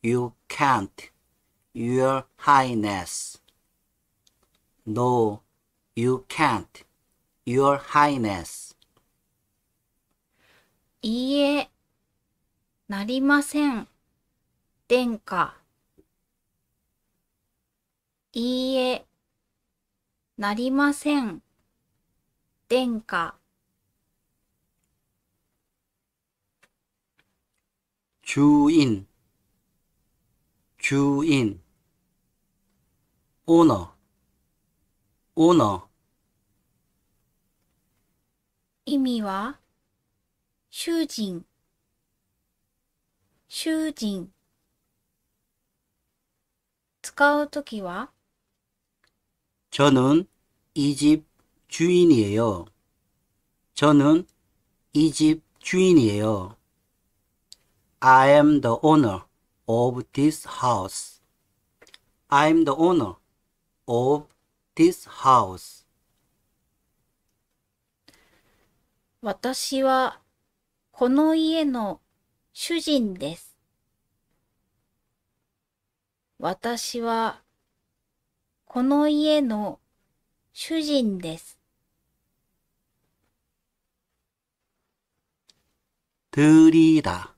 You can't, Your Highness. No, you can't, Your Highness. いいえ、なりません、殿下。いいえ、なりません、殿下。주인 주인 오너 오너 意味は主人主人使うとは 저는 이 집 주인이에요. 저는 이 집 주인이에요. I am the owner. of this house. I'm the owner of this house. 私はこの家の主人です。私はこの家の主人です。トゥーリーダー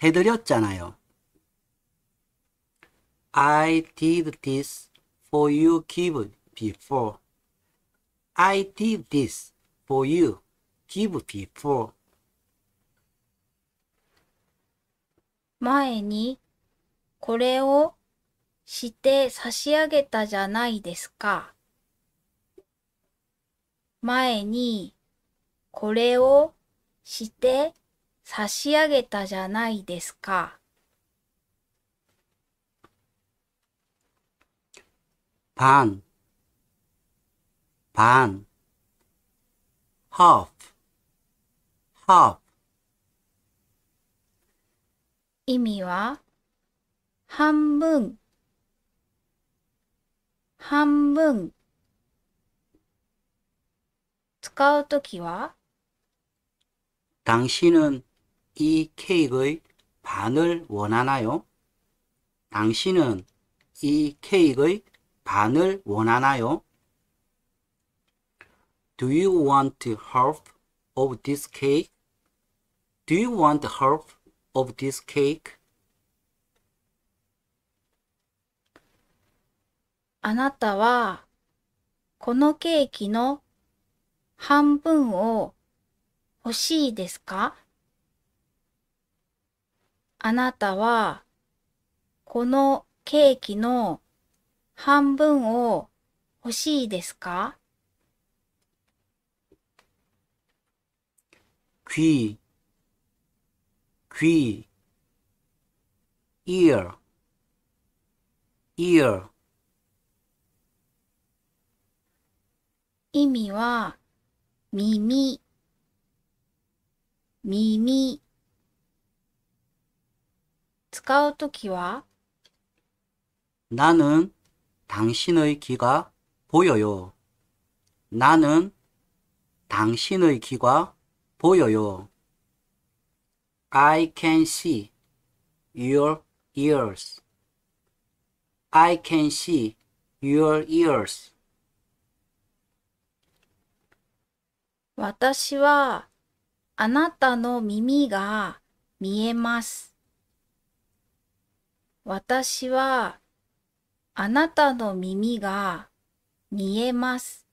해드렸잖아요 I did this for you give before. I did this for you give before. 前にこれをして差し上げたじゃないですか。前にこれをして差し上げたじゃないですか。パン、パン、ハーフ、ハーフ。意味は、半分、半分。使うときは、당신은이 케이크의 반을 원하나요? 당신은 이 케이크의 반을 원하나요? Do you want half of this cake? Do you want half of this cake? あなたはこのケーキの半分を欲しいですかあなたはこのケーキの半分を欲しいですか귀귀 ear ear 意味は耳耳使うときは、나는당신의귀가보여요나는당신의귀가보여요 I can see your ears. I can see your ears. 私はあなたの耳が見えます。私はあなたの耳が見えます。